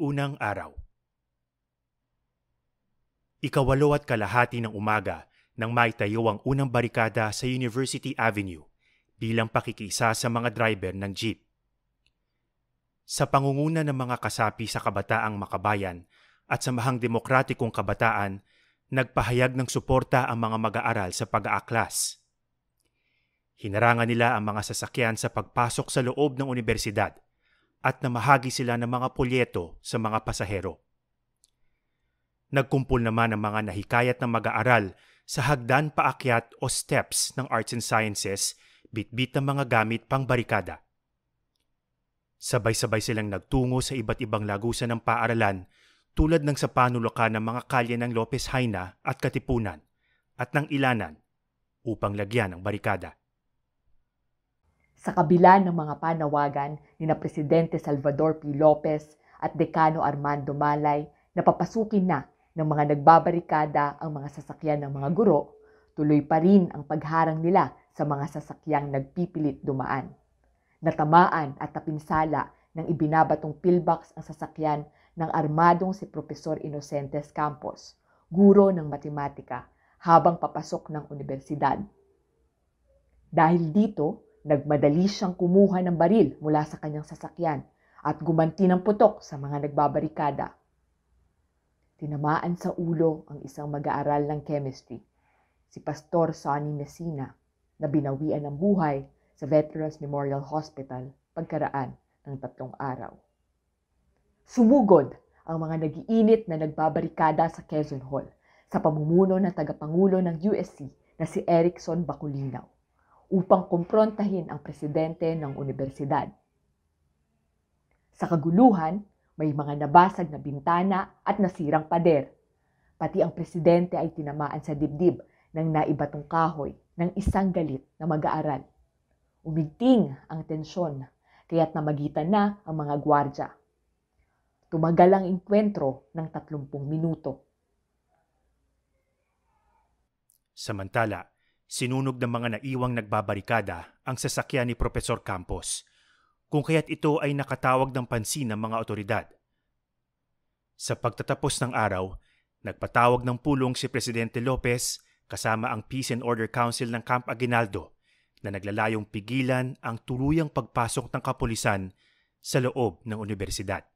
unang araw. Ikawalo at kalahati ng umaga nang maitayo ang unang barikada sa University Avenue bilang pakikisa sa mga driver ng jeep. Sa pangunguna ng mga kasapi sa kabataang makabayan at samahang demokratikong kabataan, nagpahayag ng suporta ang mga mag-aaral sa pag-aaklas. Hinarangan nila ang mga sasakyan sa pagpasok sa loob ng universidad – at namahagi sila ng mga pulyeto sa mga pasahero. Nagkumpol naman ang mga nahikayat ng mag-aaral sa hagdan paakyat o steps ng Arts and Sciences bitbit ng mga gamit pang barikada. Sabay-sabay silang nagtungo sa iba't ibang lagusan ng paaralan tulad ng sa panulukan ng mga kalye ng Lopez Haina at Katipunan at ng Ilanan upang lagyan ang barikada. Sa kabila ng mga panawagan ni na Presidente Salvador P. Lopez at Dekano Armando Malay na papasukin na ng mga nagbabarikada ang mga sasakyan ng mga guro, tuloy pa rin ang pagharang nila sa mga sasakyang nagpipilit dumaan. Natamaan at napinsala ng ibinabatong pillbox ang sasakyan ng armadong si Profesor Inocentes Campos, guro ng matematika, habang papasok ng universidad. Dahil dito, Nagmadali siyang kumuha ng baril mula sa kanyang sasakyan at gumanti ng putok sa mga nagbabarikada. Tinamaan sa ulo ang isang mag-aaral ng chemistry, si Pastor Sonny Messina, na binawian ng buhay sa Veterans Memorial Hospital pagkaraan ng tatlong araw. Sumugod ang mga nagiinit na nagbabarikada sa Quezon Hall sa pamumuno ng tagapangulo ng USC na si Erickson Baculinaw upang kumprontahin ang presidente ng universidad. Sa kaguluhan, may mga nabasag na bintana at nasirang pader. Pati ang presidente ay tinamaan sa dibdib ng naibatong kahoy ng isang galit na mag-aaral. Umigting ang tensyon, kaya't namagitan na ang mga gwardya. Tumagal ang inkwentro ng 30 minuto. Samantala, Sinunog ng mga naiwang nagbabarikada ang sasakyan ni Profesor Campos, kung kaya't ito ay nakatawag ng pansin ng mga otoridad. Sa pagtatapos ng araw, nagpatawag ng pulong si Presidente Lopez kasama ang Peace and Order Council ng Camp Aguinaldo na naglalayong pigilan ang tuluyang pagpasok ng kapulisan sa loob ng universidad.